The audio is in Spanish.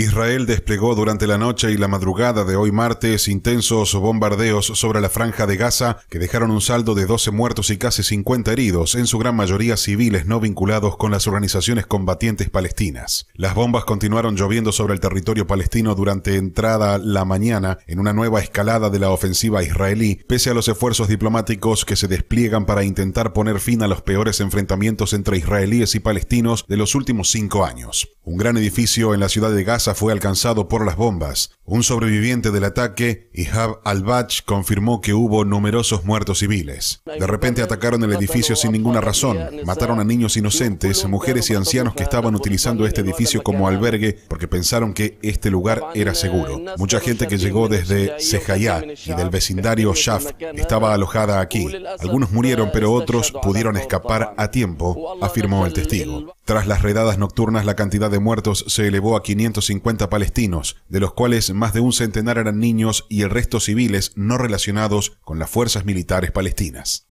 Israel desplegó durante la noche y la madrugada de hoy martes intensos bombardeos sobre la franja de Gaza que dejaron un saldo de 12 muertos y casi 50 heridos, en su gran mayoría civiles no vinculados con las organizaciones combatientes palestinas. Las bombas continuaron lloviendo sobre el territorio palestino durante entrada la mañana en una nueva escalada de la ofensiva israelí, pese a los esfuerzos diplomáticos que se despliegan para intentar poner fin a los peores enfrentamientos entre israelíes y palestinos de los últimos cinco años. Un gran edificio en la ciudad de Gaza fue alcanzado por las bombas. Un sobreviviente del ataque, Ihab al-Bach, confirmó que hubo numerosos muertos civiles. De repente atacaron el edificio sin ninguna razón. Mataron a niños inocentes, mujeres y ancianos que estaban utilizando este edificio como albergue porque pensaron que este lugar era seguro. Mucha gente que llegó desde Sejayá y del vecindario Shaf estaba alojada aquí. Algunos murieron, pero otros pudieron escapar a tiempo, afirmó el testigo. Tras las redadas nocturnas, la cantidad de muertos se elevó a 550 palestinos, de los cuales más de un centenar eran niños y el resto civiles no relacionados con las fuerzas militares palestinas.